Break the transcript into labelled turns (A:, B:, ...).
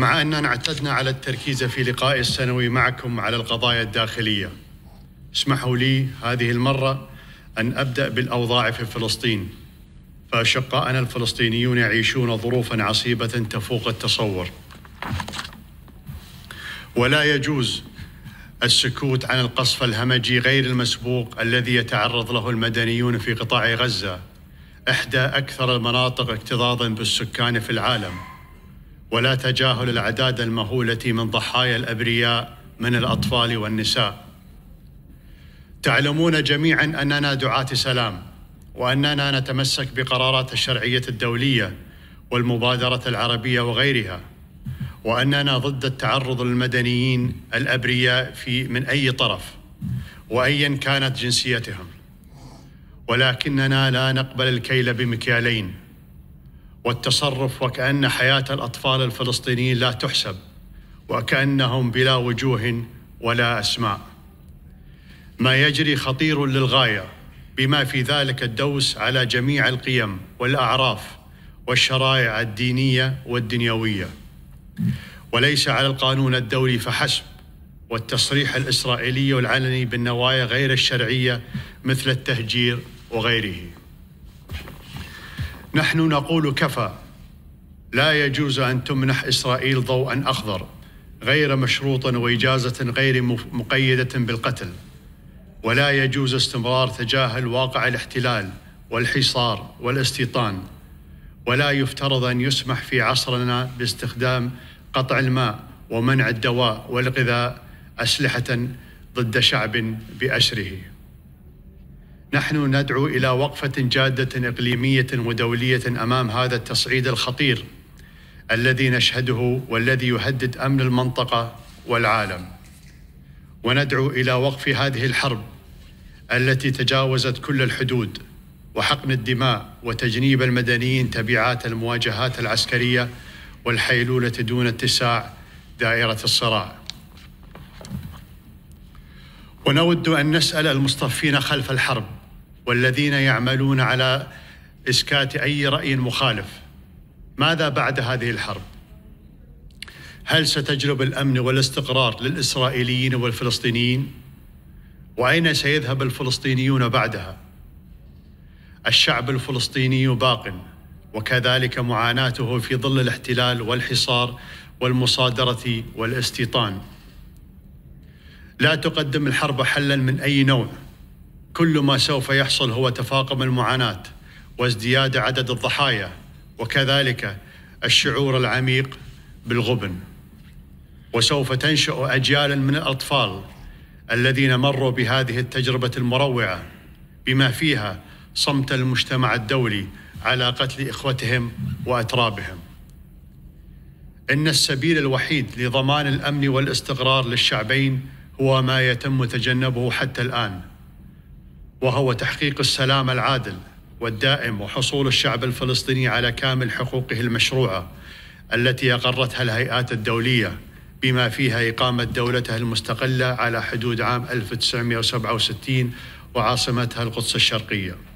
A: مع أننا اعتدنا على التركيز في لقائي السنوي معكم على القضايا الداخلية اسمحوا لي هذه المرة أن أبدأ بالأوضاع في فلسطين فأشقائنا الفلسطينيون يعيشون ظروفا عصيبة تفوق التصور ولا يجوز السكوت عن القصف الهمجي غير المسبوق الذي يتعرض له المدنيون في قطاع غزة إحدى أكثر المناطق اكتظاظا بالسكان في العالم ولا تجاهل الأعداد المهولة من ضحايا الأبرياء من الأطفال والنساء تعلمون جميعا أننا دعاة سلام وأننا نتمسك بقرارات الشرعية الدولية والمبادرة العربية وغيرها وأننا ضد التعرض للمدنيين الأبرياء في من أي طرف وأيا كانت جنسيتهم ولكننا لا نقبل الكيل بمكيالين والتصرف وكأن حياة الأطفال الفلسطينيين لا تحسب وكأنهم بلا وجوه ولا أسماء ما يجري خطير للغاية بما في ذلك الدوس على جميع القيم والأعراف والشرائع الدينية والدنيوية وليس على القانون الدولي فحسب والتصريح الإسرائيلي والعلني بالنوايا غير الشرعية مثل التهجير وغيره نحن نقول كفى لا يجوز أن تمنح إسرائيل ضوءا أخضر غير مشروط وإجازة غير مقيدة بالقتل ولا يجوز استمرار تجاهل واقع الاحتلال والحصار والاستيطان ولا يفترض أن يسمح في عصرنا باستخدام قطع الماء ومنع الدواء والغذاء أسلحة ضد شعب بأسره نحن ندعو الى وقفه جاده اقليميه ودوليه امام هذا التصعيد الخطير الذي نشهده والذي يهدد امن المنطقه والعالم وندعو الى وقف هذه الحرب التي تجاوزت كل الحدود وحقن الدماء وتجنيب المدنيين تبعات المواجهات العسكريه والحيلوله دون اتساع دائره الصراع ونود ان نسال المصطفين خلف الحرب والذين يعملون على اسكات اي راي مخالف ماذا بعد هذه الحرب هل ستجلب الامن والاستقرار للاسرائيليين والفلسطينيين واين سيذهب الفلسطينيون بعدها الشعب الفلسطيني باق وكذلك معاناته في ظل الاحتلال والحصار والمصادره والاستيطان لا تقدم الحرب حلا من اي نوع كل ما سوف يحصل هو تفاقم المعاناة وازدياد عدد الضحايا وكذلك الشعور العميق بالغبن وسوف تنشأ أجيال من الأطفال الذين مروا بهذه التجربة المروعة بما فيها صمت المجتمع الدولي على قتل إخوتهم وأترابهم إن السبيل الوحيد لضمان الأمن والاستقرار للشعبين هو ما يتم تجنبه حتى الآن وهو تحقيق السلام العادل والدائم وحصول الشعب الفلسطيني على كامل حقوقه المشروعه التي اقرتها الهيئات الدوليه بما فيها اقامه دولتها المستقله على حدود عام 1967 وعاصمتها القدس الشرقيه